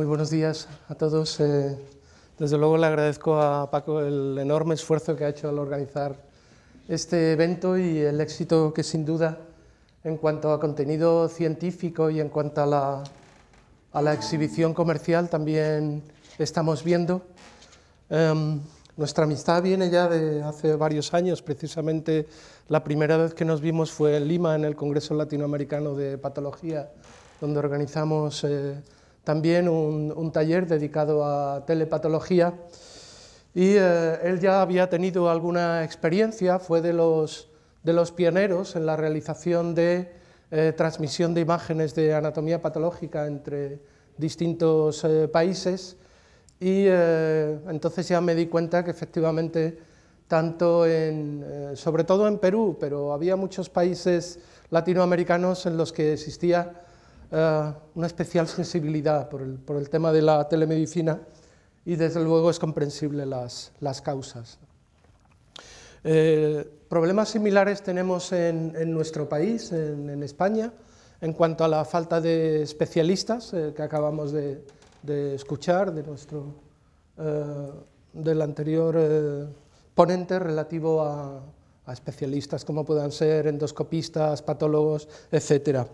Muy buenos días a todos. Eh, desde luego le agradezco a Paco el enorme esfuerzo que ha hecho al organizar este evento y el éxito que sin duda en cuanto a contenido científico y en cuanto a la, a la exhibición comercial también estamos viendo. Em, nuestra amistad viene ya de hace varios años, precisamente la primera vez que nos vimos fue en Lima, en el Congreso Latinoamericano de Patología, donde organizamos eh, también un, taller dedicado a telepatología y eh, él ya había tenido alguna experiencia, fue de los, de los pioneros en la realización de eh, transmisión de imágenes de anatomía patológica entre distintos eh, países y entonces ya me di cuenta que efectivamente tanto en, sobre todo en Perú, pero había muchos países latinoamericanos en los que existía eh, una especial sensibilidad por el, por el, tema de la telemedicina y desde luego es comprensible las, las causas. Eh, problemas similares tenemos en, nuestro país, en, España, en cuanto a la falta de especialistas eh, que acabamos de, escuchar de nuestro, del anterior ponente relativo a, a especialistas como puedan ser endoscopistas, patólogos, etcétera.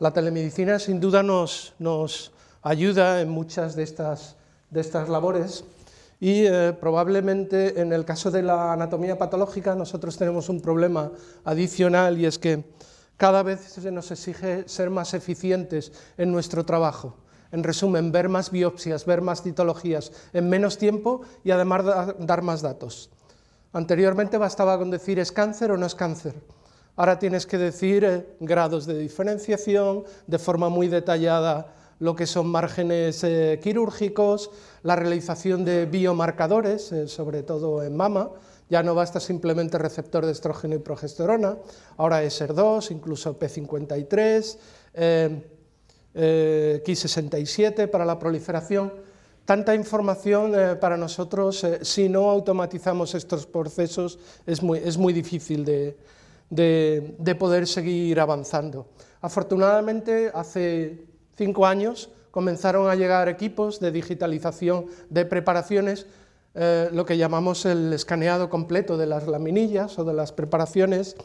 La telemedicina sin duda nos, ayuda en muchas de estas, de estas labores y eh, probablemente en el caso de la anatomía patológica nosotros tenemos un problema adicional y es que cada vez se nos exige ser más eficientes en nuestro trabajo. En resumen, ver más biopsias, ver más citologías en menos tiempo y además dar más datos. Anteriormente bastaba con decir es cáncer o no es cáncer. Ahora tienes que decir eh, grados de diferenciación, de forma muy detallada lo que son márgenes eh, quirúrgicos, la realización de biomarcadores, eh, sobre todo en mama, ya no basta simplemente receptor de estrógeno y progesterona, ahora es ER2, incluso P53, Ki67 para la proliferación, tanta información para nosotros, si no automatizamos estos procesos, es muy difícil de, de, poder seguir avanzando. Afortunadamente, hace cinco años comenzaron a llegar equipos de digitalización de preparaciones eh, lo que llamamos el escaneado completo de las laminillas o de las preparaciones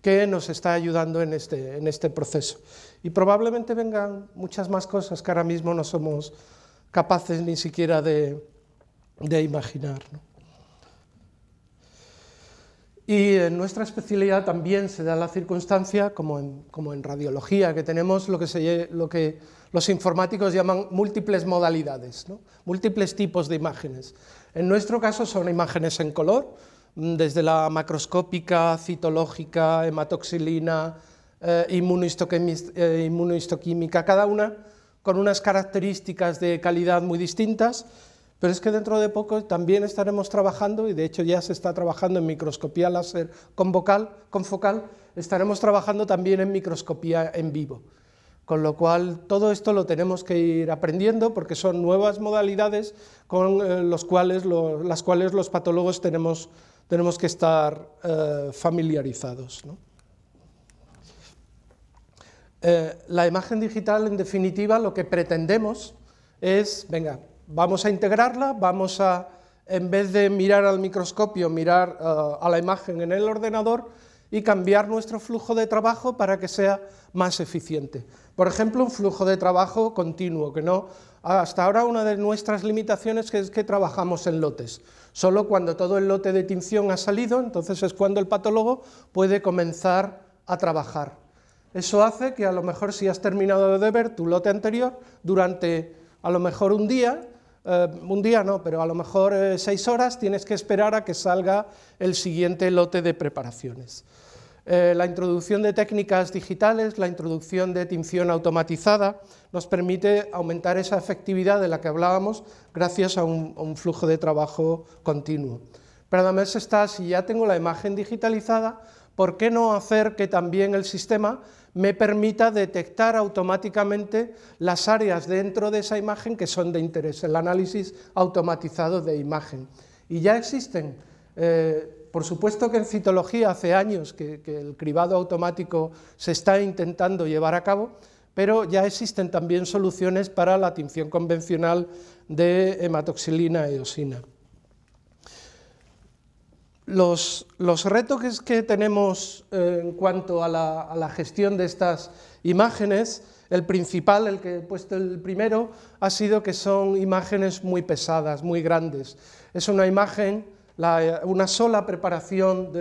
que nos está ayudando este, en este, proceso. Y probablemente vengan muchas más cosas que ahora mismo no somos capaces ni siquiera de, de imaginar. Y en nuestra especialidad también se da la circunstancia, como en, radiología, que tenemos lo que, los informáticos llaman múltiples modalidades, múltiples tipos de imágenes. En nuestro caso son imágenes en color, mm, desde la macroscópica, citológica, hematoxilina, eh, inmunohistoquímica, eh, cada una con unas características de calidad muy distintas pero es que dentro de poco también estaremos trabajando, y de hecho ya se está trabajando en microscopía láser con, vocal, con focal, estaremos trabajando también en microscopía en vivo. Con lo cual, todo esto lo tenemos que ir aprendiendo porque son nuevas modalidades con eh, las cuales los patólogos tenemos, tenemos que estar eh, familiarizados. Eh, la imagen digital, en definitiva, lo que pretendemos es, venga, vamos a integrarla, vamos a, en vez de mirar al microscopio, mirar eh, a la imagen en el ordenador y cambiar nuestro flujo de trabajo para que sea más eficiente. Por ejemplo, un flujo de trabajo continuo, que no... Hasta ahora una de nuestras limitaciones es que trabajamos en lotes. Solo cuando todo el lote de tinción ha salido, entonces es cuando el patólogo puede comenzar a trabajar. Eso hace que a lo mejor si has terminado de ver tu lote anterior, durante a lo mejor un día, eh, un día no, pero a lo mejor eh, seis horas tienes que esperar a que salga el siguiente lote de preparaciones. Eh, la introducción de técnicas digitales, la introducción de tinción automatizada, nos permite aumentar esa efectividad de la que hablábamos gracias a un, a un flujo de trabajo continuo. Pero además está, si ya tengo la imagen digitalizada, ¿por qué no hacer que también el sistema me permita detectar automáticamente las áreas dentro de esa imagen que son de interés, el análisis automatizado de imagen? Y ya existen. Eh, por supuesto que en citología hace años que, el cribado automático se está intentando llevar a cabo, pero ya existen también soluciones para la tinción convencional de hematoxilina e eosina. Los, retos que tenemos eh, en cuanto a la, gestión de estas imágenes, el principal, el que he puesto el primero, ha sido que son imágenes muy pesadas, muy grandes. Es una imagen, una sola preparación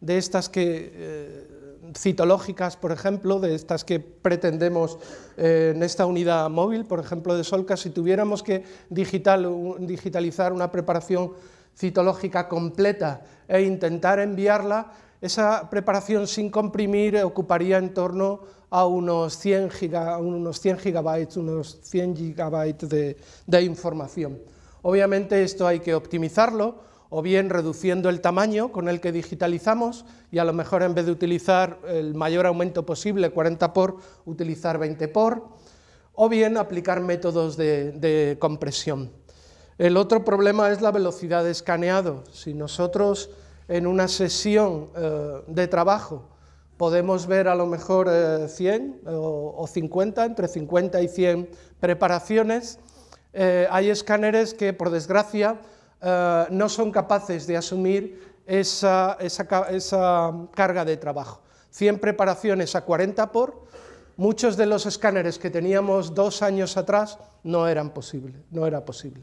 de estas que, eh, citológicas, por ejemplo, de estas que pretendemos eh, en esta unidad móvil, por ejemplo, de Solca, si tuviéramos que digitalizar una preparación citológica completa e intentar enviarla, esa preparación sin comprimir ocuparía en torno a unos 100, unos 100 gigabytes, unos 100 gigabytes de, información. Obviamente esto hay que optimizarlo, o bien reduciendo el tamaño con el que digitalizamos y a lo mejor en vez de utilizar el mayor aumento posible, 40 por, utilizar 20 por, o bien aplicar métodos de compresión. El otro problema es la velocidad de escaneado. Si nosotros en una sesión eh, de trabajo podemos ver a lo mejor 100 eh, eh, o, 50, entre 50 y 100 preparaciones, hay escáneres que, por desgracia, no son capaces de asumir esa, esa carga de trabajo. 100 preparaciones a 40 por, muchos de los escáneres que teníamos dos años atrás no eran posible, no era posible.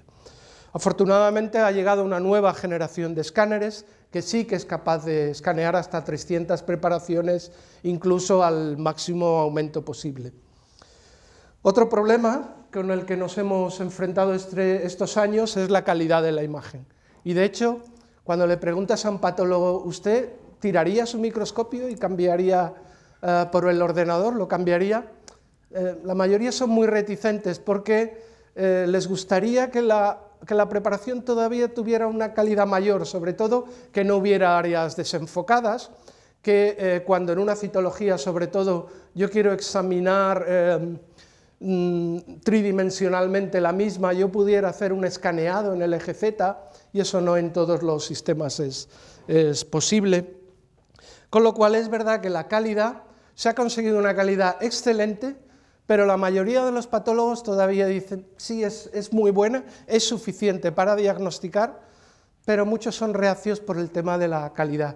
Afortunadamente ha llegado una nueva generación de escáneres que sí que es capaz de escanear hasta 300 preparaciones, incluso al máximo aumento posible. Otro problema con el que nos hemos enfrentado este, estos años es la calidad de la imagen. Y de hecho, cuando le preguntas a un patólogo, ¿usted tiraría su microscopio y cambiaría eh, por el ordenador? ¿Lo cambiaría? Eh, la mayoría son muy reticentes porque eh, les gustaría que la que la preparación todavía tuviera una calidad mayor, sobre todo que no hubiera áreas desenfocadas, que eh, cuando en una citología, sobre todo, yo quiero examinar eh, mm, tridimensionalmente la misma, yo pudiera hacer un escaneado en el eje Z, y eso no en todos los sistemas es, es posible. Con lo cual es verdad que la calidad, se ha conseguido una calidad excelente, pero la mayoría de los patólogos todavía dicen, sí, es, muy buena, es suficiente para diagnosticar, pero muchos son reacios por el tema de la calidad.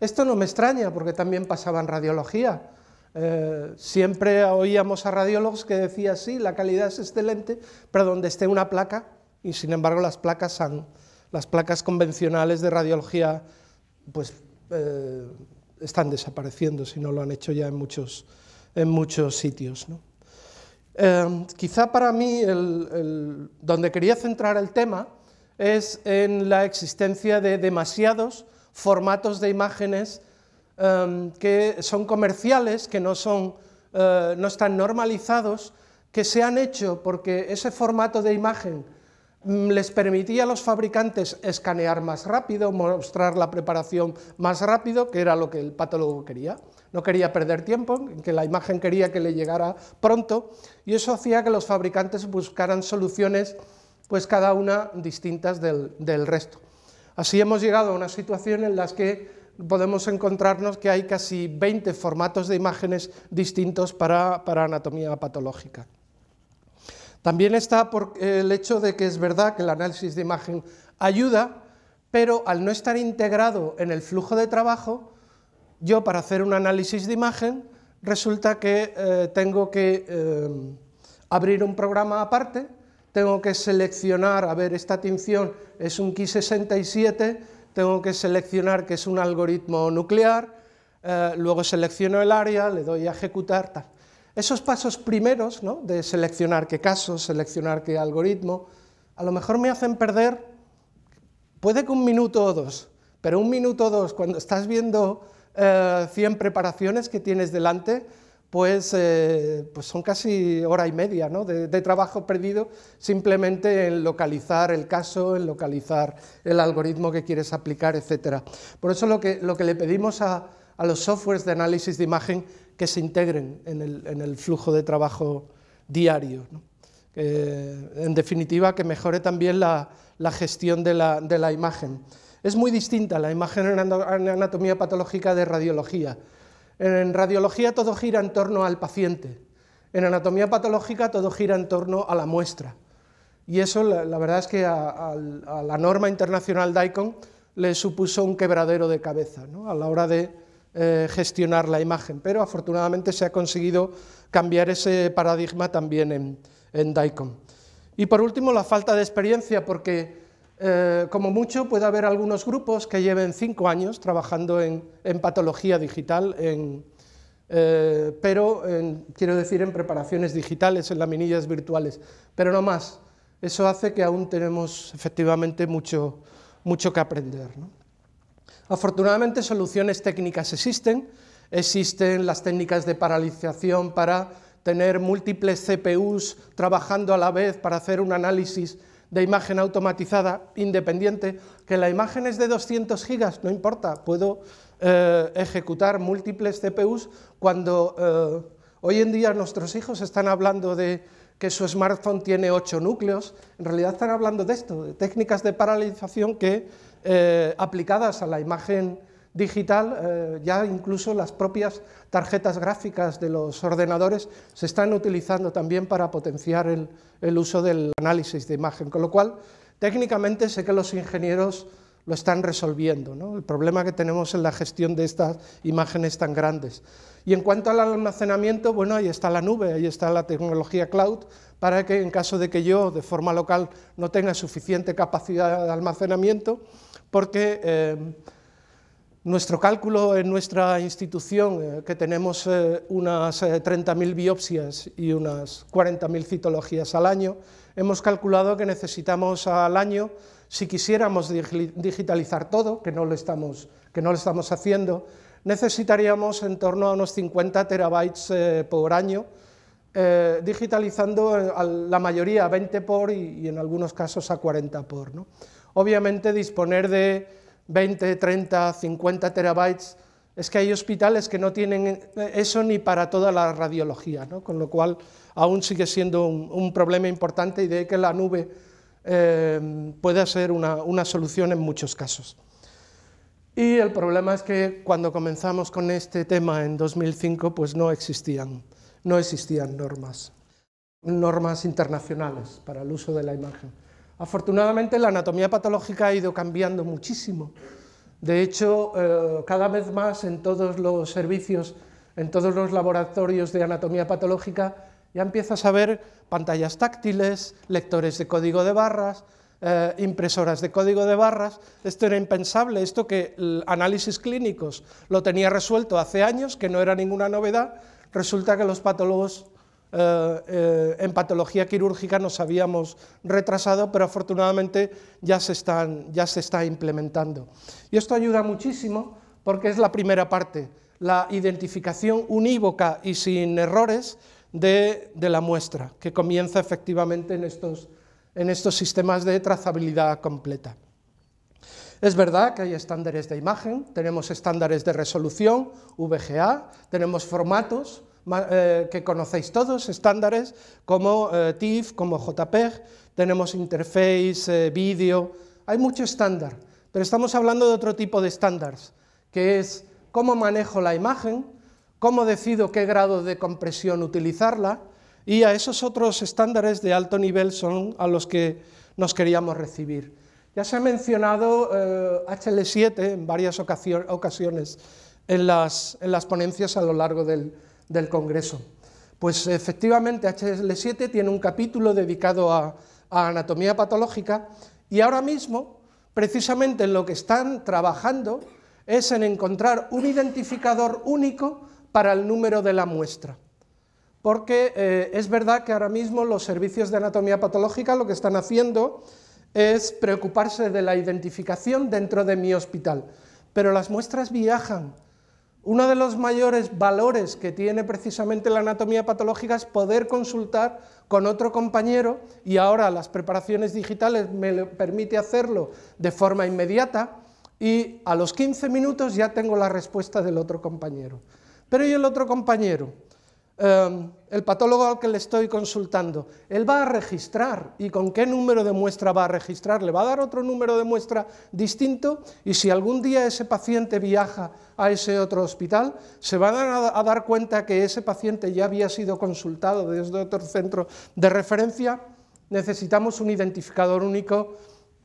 Esto no me extraña, porque también pasaba en radiología. Eh, siempre oíamos a radiólogos que decían, sí, la calidad es excelente, pero donde esté una placa, y sin embargo las placas, las placas convencionales de radiología pues, eh, están desapareciendo, si no lo han hecho ya en muchos, en muchos sitios. ¿no? Em, quizá para mí donde quería centrar el tema es en la existencia de demasiados formatos de imágenes em, que son comerciales, que eh, no están normalizados, que se han hecho porque ese formato de imagen Mm, les permitía a los fabricantes escanear más rápido, mostrar la preparación más rápido, que era lo que el patólogo quería. No quería perder tiempo, que la imagen quería que le llegara pronto, y eso hacía que los fabricantes buscaran soluciones, pues cada una distintas del, resto. Así hemos llegado a una situación en la que podemos encontrarnos que hay casi 20 formatos de imágenes distintos para anatomía patológica. También está por el hecho de que es verdad que el análisis de imagen ayuda, pero al no estar integrado en el flujo de trabajo, yo para hacer un análisis de imagen resulta que eh, tengo que eh, abrir un programa aparte, tengo que seleccionar, a ver, esta tinción es un Ki67, tengo que seleccionar que es un algoritmo nuclear, eh, luego selecciono el área, le doy a ejecutar, tal esos pasos primeros ¿no? de seleccionar qué caso, seleccionar qué algoritmo, a lo mejor me hacen perder, puede que un minuto o dos, pero un minuto o dos cuando estás viendo 100 eh, preparaciones que tienes delante, pues, eh, pues son casi hora y media de, trabajo perdido simplemente en localizar el caso, en localizar el algoritmo que quieres aplicar, etc. Por eso lo que, lo que le pedimos a, a los softwares de análisis de imagen que se integren en el, en el flujo de trabajo diario. en definitiva, que mejore también la, la gestión de la, de la, imagen. Es muy distinta la imagen en anatomía patológica de radiología. En radiología todo gira en torno al paciente. En anatomía patológica todo gira en torno a la muestra. Y eso, la, verdad es que a, la norma internacional DICOM le supuso un quebradero de cabeza a la hora de eh, gestionar la imagen, pero afortunadamente se ha conseguido cambiar ese paradigma también en, en Y por último, la falta de experiencia, porque eh, como mucho puede haber algunos grupos que lleven cinco años trabajando en, patología digital, eh, pero quiero decir en preparaciones digitales, en laminillas virtuales, pero no más. Eso hace que aún tenemos efectivamente mucho, mucho que aprender. Afortunadamente soluciones técnicas existen, existen las técnicas de paralización para tener múltiples CPUs trabajando a la vez para hacer un análisis de imagen automatizada independiente, que la imagen es de 200 gigas, no importa, puedo eh, ejecutar múltiples CPUs cuando eh, hoy en día nuestros hijos están hablando de que su smartphone tiene 8 núcleos, en realidad están hablando de esto, de técnicas de paralización que eh, aplicadas a la imagen digital, eh, ya incluso las propias tarjetas gráficas de los ordenadores se están utilizando también para potenciar el, uso del análisis de imagen, con lo cual técnicamente sé que los ingenieros lo están resolviendo, ¿no? el problema que tenemos en la gestión de estas imágenes tan grandes. Y en cuanto al almacenamiento, bueno, ahí está la nube, ahí está la tecnología cloud, para que en caso de que yo de forma local no tenga suficiente capacidad de almacenamiento, porque eh, nuestro cálculo en nuestra institución, eh, que tenemos eh, unas 30.000 biopsias y unas 40.000 citologías al año, hemos calculado que necesitamos al año, si quisiéramos digitalizar todo, que no lo estamos, que no lo estamos haciendo, necesitaríamos en torno a unos 50 terabytes por año, digitalizando la mayoría a 20 por y, y, en algunos casos a 40 por. ¿no? Obviamente disponer de 20, 30, 50 terabytes, es que hay hospitales que no tienen eso ni para toda la radiología, con lo cual aún sigue siendo un, problema importante y de que la nube eh, pueda ser una, una solución en muchos casos. Y el problema es que cuando comenzamos con este tema en 2005, pues no existían, no existían normas, normas internacionales para el uso de la imagen. Afortunadamente la anatomía patológica ha ido cambiando muchísimo. De hecho, eh, cada vez más en todos los servicios, en todos los laboratorios de anatomía patológica, ya empiezas a ver pantallas táctiles, lectores de código de barras, eh, impresoras de código de barras. Esto era impensable, esto que el análisis clínicos lo tenía resuelto hace años, que no era ninguna novedad, resulta que los patólogos eh, eh, en patología quirúrgica nos habíamos retrasado, pero afortunadamente ya se, está implementando. Y esto ayuda muchísimo porque es la primera parte, la identificación unívoca y sin errores de, la muestra, que comienza efectivamente en estos, en estos sistemas de trazabilidad completa. Es verdad que hay estándares de imagen, tenemos estándares de resolución, VGA, tenemos formatos, eh, que conocéis todos, estándares como eh, TIFF, como JPEG, tenemos interface, eh, vídeo, hay mucho estándar, pero estamos hablando de otro tipo de estándares, que es cómo manejo la imagen, cómo decido qué grado de compresión utilizarla, y a esos otros estándares de alto nivel son a los que nos queríamos recibir. Ya se ha mencionado HL7 en varias ocasiones en las, en las ponencias a lo largo del, del Congreso. Pues efectivamente HL7 tiene un capítulo dedicado a, anatomía patológica y ahora mismo, precisamente en lo que están trabajando, es en encontrar un identificador único para el número de la muestra. Porque eh, es verdad que ahora mismo los servicios de anatomía patológica lo que están haciendo es preocuparse de la identificación dentro de mi hospital, pero las muestras viajan uno de los mayores valores que tiene precisamente la anatomía patológica es poder consultar con otro compañero y ahora las preparaciones digitales me permite hacerlo de forma inmediata y a los 15 minutos ya tengo la respuesta del otro compañero. Pero ¿y el otro compañero? Em, el patólogo al que le estoy consultando, él va a registrar y con qué número de muestra va a registrar, le va a dar otro número de muestra distinto y si algún día ese paciente viaja a ese otro hospital, se van a, dar cuenta que ese paciente ya había sido consultado desde otro centro de referencia. Necesitamos un identificador único,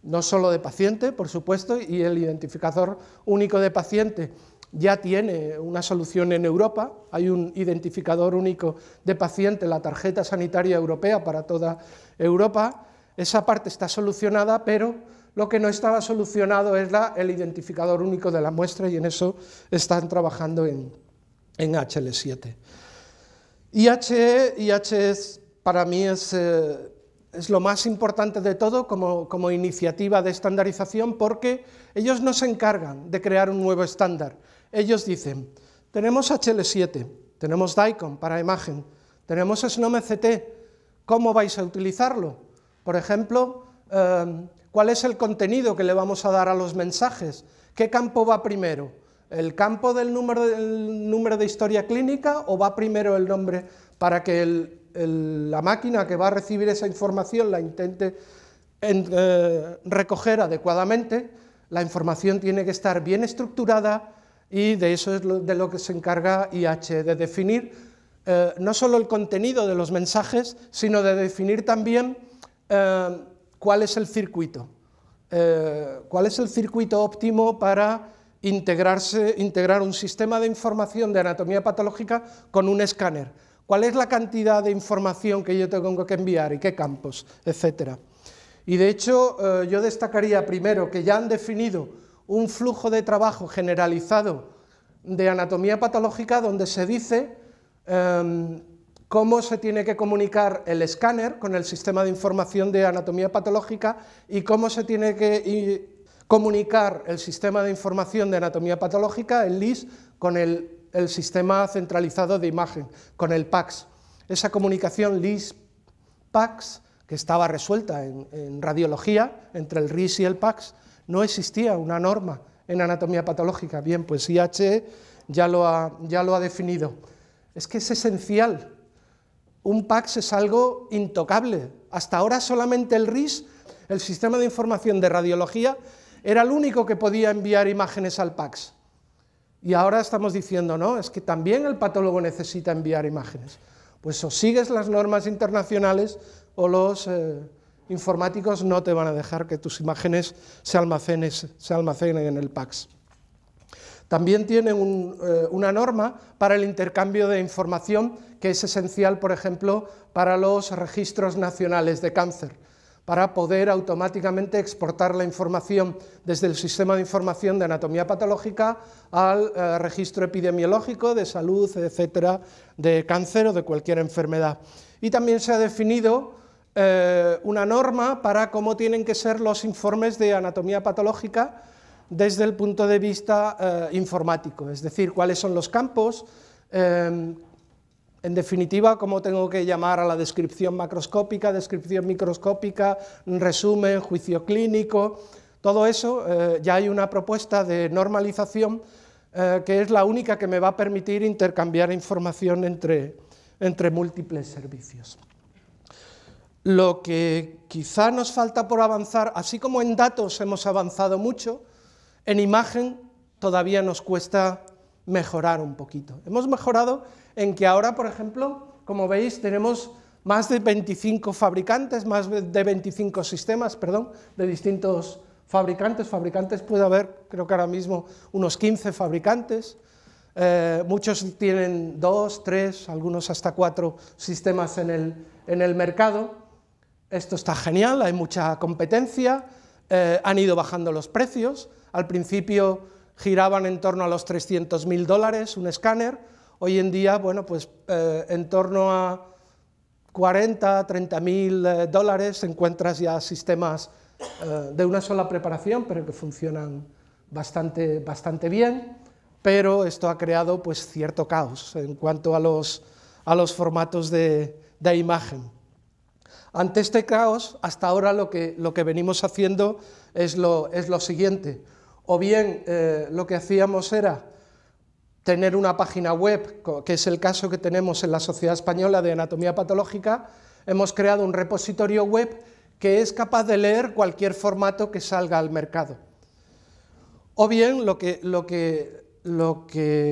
no solo de paciente, por supuesto, y el identificador único de paciente ya tiene una solución en Europa, hay un identificador único de paciente, la tarjeta sanitaria europea para toda Europa, esa parte está solucionada, pero lo que no estaba solucionado es el identificador único de la muestra y en eso están trabajando en, HL7. IHE, e para mí eh, es, lo más importante de todo como iniciativa de estandarización porque ellos no se encargan de crear un nuevo estándar, ellos dicen, tenemos HL7, tenemos DICOM para imagen, tenemos Snome CT, ¿cómo vais a utilizarlo? Por ejemplo, em, ¿cuál es el contenido que le vamos a dar a los mensajes? ¿Qué campo va primero? ¿El campo del número, de historia clínica o va primero el nombre para que la máquina que va a recibir esa información la intente eh, recoger adecuadamente? La información tiene que estar bien estructurada, y de eso es de lo que se encarga IH, de definir eh, no solo el contenido de los mensajes, sino de definir también eh, cuál es el circuito, eh, cuál es el circuito óptimo para integrarse, integrar un sistema de información de anatomía patológica con un escáner, cuál es la cantidad de información que yo tengo que enviar y qué campos, Etcétera. Y de hecho yo destacaría primero que ya han definido un flujo de trabajo generalizado de anatomía patológica donde se dice em, cómo se tiene que comunicar el escáner con el sistema de información de anatomía patológica y cómo se tiene que comunicar el sistema de información de anatomía patológica, el LIS, con el, sistema centralizado de imagen, con el PACS. Esa comunicación lis pax que estaba resuelta en, radiología entre el RIS y el PAX, no existía una norma en anatomía patológica. Bien, pues IHE ya lo ha, ya lo ha definido. Es que es esencial. Un PACS es algo intocable. Hasta ahora solamente el RIS, el Sistema de Información de Radiología, era el único que podía enviar imágenes al PACS. Y ahora estamos diciendo, no, es que también el patólogo necesita enviar imágenes. Pues o sigues las normas internacionales o los... Eh, informáticos no te van a dejar que tus imágenes se, se almacenen en el PAX. También tiene eh, una norma para el intercambio de información que es esencial, por ejemplo, para los registros nacionales de cáncer, para poder automáticamente exportar la información desde el sistema de información de anatomía patológica al eh, registro epidemiológico de salud, etcétera, de cáncer o de cualquier enfermedad. Y también se ha definido eh, una norma para cómo tienen que ser los informes de anatomía patológica desde el punto de vista eh, informático, es decir, cuáles son los campos, eh, en definitiva, cómo tengo que llamar a la descripción macroscópica, descripción microscópica, resumen, juicio clínico, todo eso, ya hay una propuesta de normalización que es la única que me va a permitir intercambiar información entre múltiples servicios. Lo que quizá nos falta por avanzar, así como en datos hemos avanzado mucho, en imagen todavía nos cuesta mejorar un poquito. Hemos mejorado en que ahora, por ejemplo, como veis, tenemos más de 25 fabricantes, más de 25 sistemas, perdón, de distintos fabricantes. Fabricantes puede haber, creo que ahora mismo, unos 15 fabricantes. Eh, muchos tienen dos, tres, algunos hasta cuatro sistemas en el, en el mercado esto está genial, hay mucha competencia, eh, han ido bajando los precios, al principio giraban en torno a los 300.000 dólares un escáner, hoy en día, bueno, pues eh, en torno a 40, 30.000 eh, dólares encuentras ya sistemas de una sola preparación, pero que funcionan bastante, bastante bien, pero esto ha creado pues cierto caos en cuanto a los, formatos de, de imagen. Ante este caos, hasta ahora lo que, lo que venimos haciendo es lo, siguiente. O bien eh, lo que hacíamos era tener una página web, que es el caso que tenemos en la Sociedad Española de Anatomía Patológica, hemos creado un repositorio web que es capaz de leer cualquier formato que salga al mercado. O bien, lo que,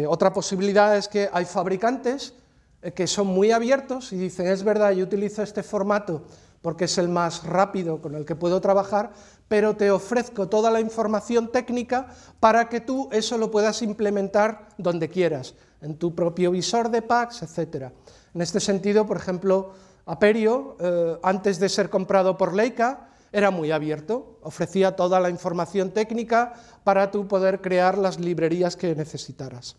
otra posibilidad es que hay fabricantes eh, que son muy abiertos y dicen, es verdad, yo utilizo este formato porque es el más rápido con el que puedo trabajar, pero te ofrezco toda la información técnica para que tú eso lo puedas implementar donde quieras, en tu propio visor de packs, etc. En este sentido, por ejemplo, Aperio, eh, antes de ser comprado por Leica, era muy abierto, ofrecía toda la información técnica para tú poder crear las librerías que necesitaras.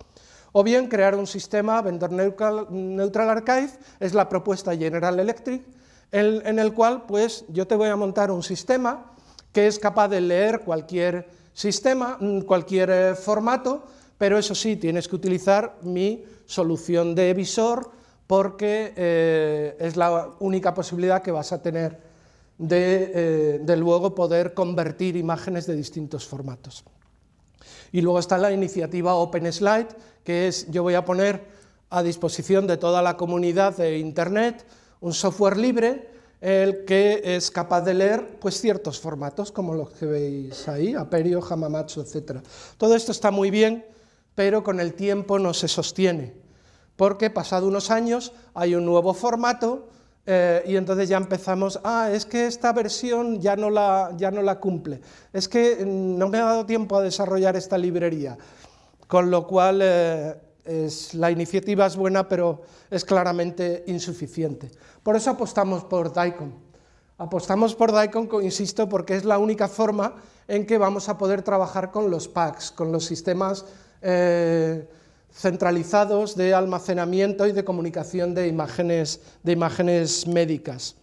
O bien crear un sistema Vendor Neutral, Archive, es la propuesta General Electric, en, el cual pues, yo te voy a montar un sistema que es capaz de leer cualquier sistema, mm, cualquier eh, formato, pero eso sí, tienes que utilizar mi solución de visor porque eh, es la única posibilidad que vas a tener de eh, luego poder convertir imágenes de distintos formatos. Y luego está la iniciativa OpenSlide, que es yo voy a poner a disposición de toda la comunidad de Internet un software libre el que es capaz de leer pues, ciertos formatos, como los que veis ahí, Aperio, Hamamatsu, etc. Todo esto está muy bien, pero con el tiempo no se sostiene, porque pasado unos años hay un nuevo formato eh, y entonces ya empezamos, ah, es que esta versión ya no, la, ya no la cumple, es que mm, no me ha dado tiempo a desarrollar esta librería, con lo cual eh, la iniciativa es buena, pero es claramente insuficiente. Por eso apostamos por Daikon. Apostamos por Daikon, insisto, porque es la única forma en que vamos a poder trabajar con los packs, con los sistemas... Eh, centralizados de almacenamiento y de comunicación de imágenes, de imágenes médicas.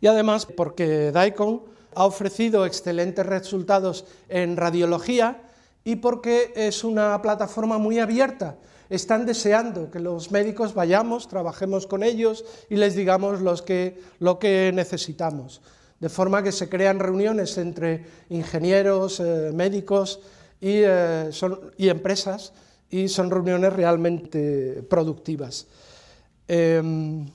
Y además porque Daikon ha ofrecido excelentes resultados en radiología y porque es una plataforma muy abierta. Están deseando que los médicos vayamos, trabajemos con ellos y les digamos los que, lo que necesitamos. De forma que se crean reuniones entre ingenieros, eh, médicos y eh, empresas y son reuniones realmente productivas. Em,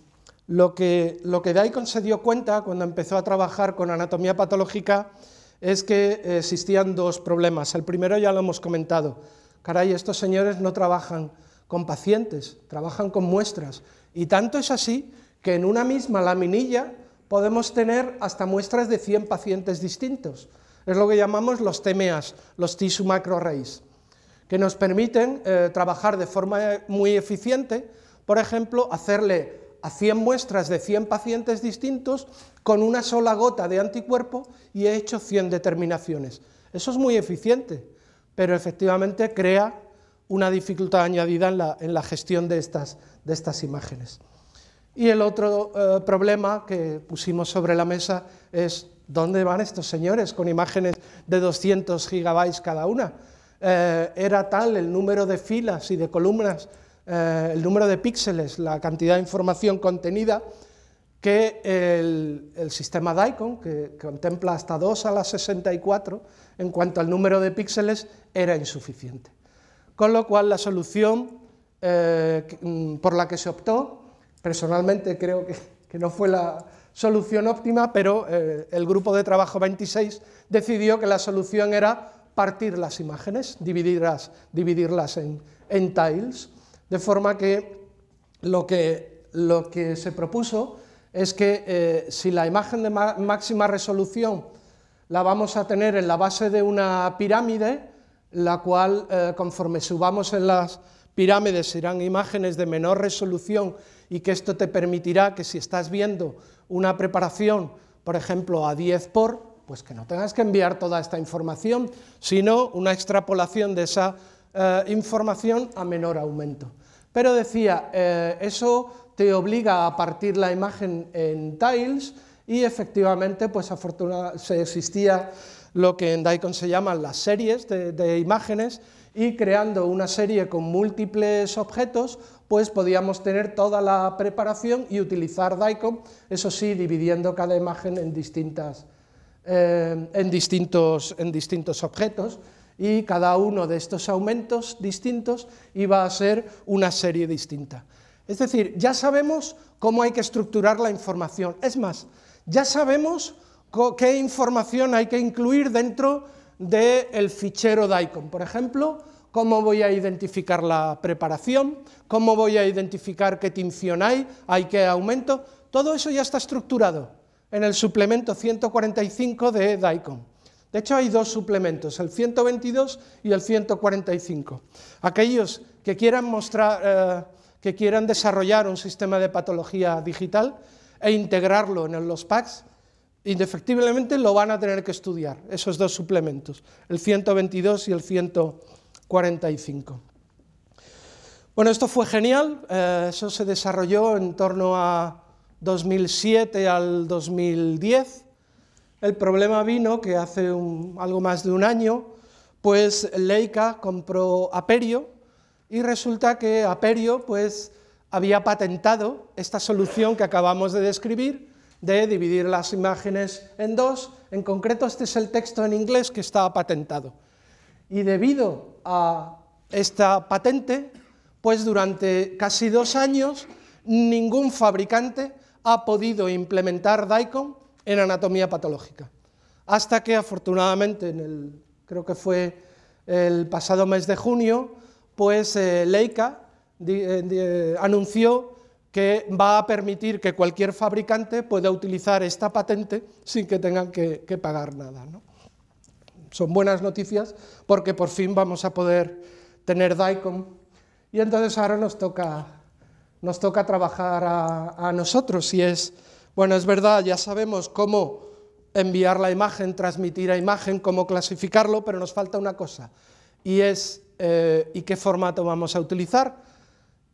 lo, que, lo que Daikon se dio cuenta cuando empezó a trabajar con anatomía patológica es que existían dos problemas. El primero ya lo hemos comentado. Caray, estos señores no trabajan con pacientes, trabajan con muestras. Y tanto es así que en una misma laminilla podemos tener hasta muestras de 100 pacientes distintos. Es lo que llamamos los TMAs, los tissue macro que nos permiten eh, trabajar de forma eh, muy eficiente, por ejemplo, hacerle a 100 muestras de 100 pacientes distintos con una sola gota de anticuerpo y he hecho 100 determinaciones. Eso es muy eficiente, pero efectivamente crea una dificultad añadida en la, gestión de estas, imágenes. Y el otro eh, problema que pusimos sobre la mesa es ¿dónde van estos señores con imágenes de 200 gigabytes cada una? Eh, era tal el número de filas y de columnas, eh, el número de píxeles, la cantidad de información contenida, que el, sistema DICON, que contempla hasta 2 a la 64, en cuanto al número de píxeles, era insuficiente. Con lo cual la solución eh, mm, por la que se optó, personalmente creo que, no fue la, solución óptima, pero el grupo de trabajo 26 decidió que la solución era partir las imágenes, dividirlas, dividirlas en, tiles, de forma que lo que, lo que se propuso es que eh, si la imagen de máxima resolución la vamos a tener en la base de una pirámide, la cual eh, conforme subamos en las pirámides serán imágenes de menor resolución y que esto te permitirá que si estás viendo una preparación, por ejemplo, a 10 por, pues que no tengas que enviar toda esta información, sino una extrapolación de esa eh, información a menor aumento. Pero decía, eh, eso te obliga a partir la imagen en tiles y efectivamente, pues afortunadamente existía lo que en Daikon se llaman las series de, de imágenes y creando una serie con múltiples objetos, pues podíamos tener toda la preparación y utilizar Daikon, eso sí, dividiendo cada imagen en distintas eh, en, distintos, objetos y cada uno de estos aumentos distintos iba a ser una serie distinta. Es decir, ya sabemos cómo hay que estructurar la información. Es más, ya sabemos qué información hay que incluir dentro del fichero DICOM. Por ejemplo, cómo voy a identificar la preparación, cómo voy a identificar qué tinción hay, hay qué aumento. Todo eso ya está estructurado en el suplemento 145 de DICOM. De hecho, hay dos suplementos, el 122 y el 145. Aquellos que quieran mostrar, eh, que quieran desarrollar un sistema de patología digital e integrarlo en los packs, indefectiblemente lo van a tener que estudiar, esos dos suplementos, el 122 y el 145. Bueno, esto fue genial, eh, eso se desarrolló en torno a 2007 al 2010. El problema vino que hace un, algo más de un año, pues Leica compró Aperio y resulta que Aperio pues había patentado esta solución que acabamos de describir de dividir las imágenes en dos. En concreto, este es el texto en inglés que estaba patentado. Y debido a esta patente, pues durante casi dos años ningún fabricante ha podido implementar DICOM en anatomía patológica. Hasta que afortunadamente, creo que fue el pasado mes de junio, pues eh, Leica eh, eh, anunció que va a permitir que cualquier fabricante pueda utilizar esta patente sin que tengan que, pagar nada. Son buenas noticias porque por fin vamos a poder tener DICOM y entonces ahora nos toca nos toca trabajar a, nosotros y es, bueno, es verdad, ya sabemos cómo enviar la imagen, transmitir la imagen, cómo clasificarlo, pero nos falta una cosa y es eh, y qué formato vamos a utilizar.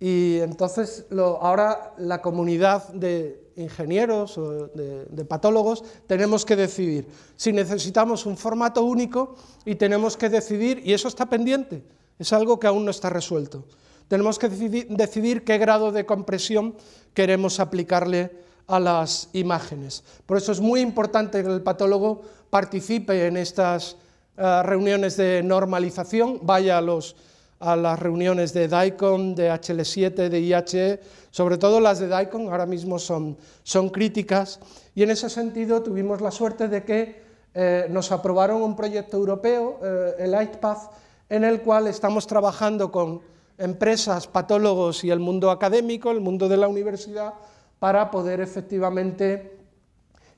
Y entonces ahora la comunidad de ingenieros o de, patólogos tenemos que decidir si necesitamos un formato único y tenemos que decidir, y eso está pendiente, es algo que aún no está resuelto. Tenemos que decidir qué grado de compresión queremos aplicarle a las imágenes. Por eso es muy importante que el patólogo participe en estas eh, reuniones de normalización, vaya a, los, a las reuniones de DICOM, de HL7, de IHE, sobre todo las de DICOM, ahora mismo son, son críticas, y en ese sentido tuvimos la suerte de que eh, nos aprobaron un proyecto europeo, eh, el ITPATH, en el cual estamos trabajando con empresas, patólogos y el mundo académico, el mundo de la universidad, para poder efectivamente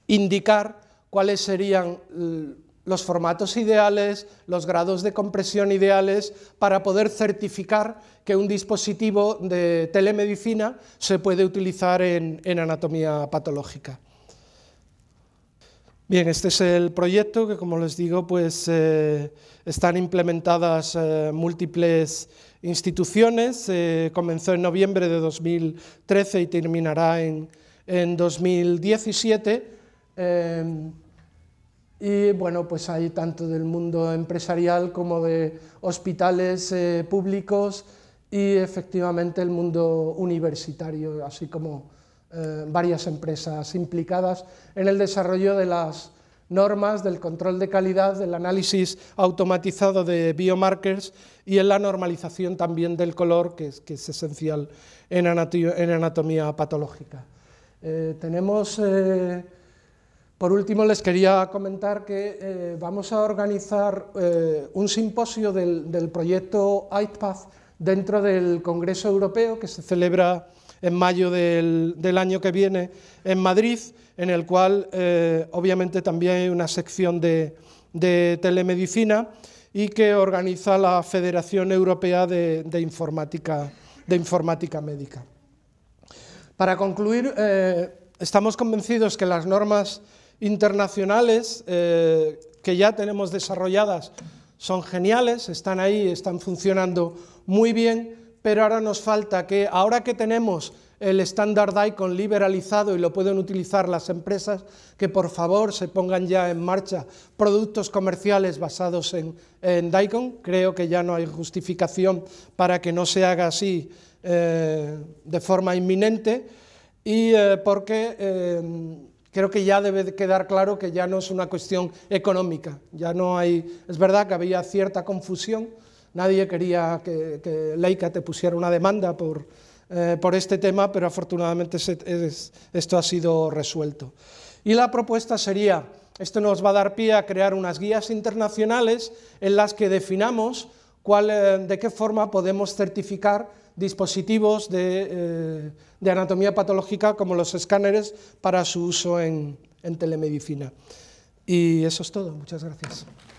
indicar cuáles serían mm, los formatos ideales, los grados de compresión ideales, para poder certificar que un dispositivo de telemedicina se puede utilizar en, anatomía patológica. Bien, este es el proyecto que, como les digo, pues eh, están implementadas eh, múltiples instituciones. Eh, comenzó en noviembre de 2013 y terminará en, 2017. Eh, y bueno, pues hay tanto del mundo empresarial como de hospitales eh, públicos y efectivamente el mundo universitario, así como varias empresas implicadas en el desarrollo de las normas del control de calidad, del análisis automatizado de biomarkers y en la normalización también del color, que es, esencial en, anatomía patológica. Eh, eh, por último, les quería comentar que eh, vamos a organizar un simposio del, del proyecto IPATH dentro del Congreso Europeo que se celebra en mayo del, año que viene en Madrid, en el cual eh, obviamente también hay una sección de, telemedicina y que organiza la Federación Europea de, Informática, de Informática Médica. Para concluir, eh, estamos convencidos que las normas internacionales eh, que ya tenemos desarrolladas son geniales, están ahí, están funcionando muy bien, pero ahora nos falta que, ahora que tenemos el estándar Daikon liberalizado y lo pueden utilizar las empresas, que por favor se pongan ya en marcha productos comerciales basados en, Daikon. Creo que ya no hay justificación para que no se haga así eh, de forma inminente y eh, porque eh, creo que ya debe quedar claro que ya no es una cuestión económica. Ya no hay, es verdad que había cierta confusión Nadie quería que, Leica te pusiera una demanda por, eh, este tema, pero afortunadamente esto ha sido resuelto. Y la propuesta sería, esto nos va a dar pie a crear unas guías internacionales en las que definamos eh, de qué forma podemos certificar dispositivos eh, de, anatomía patológica como los escáneres para su uso en telemedicina. Y eso es todo. Muchas gracias.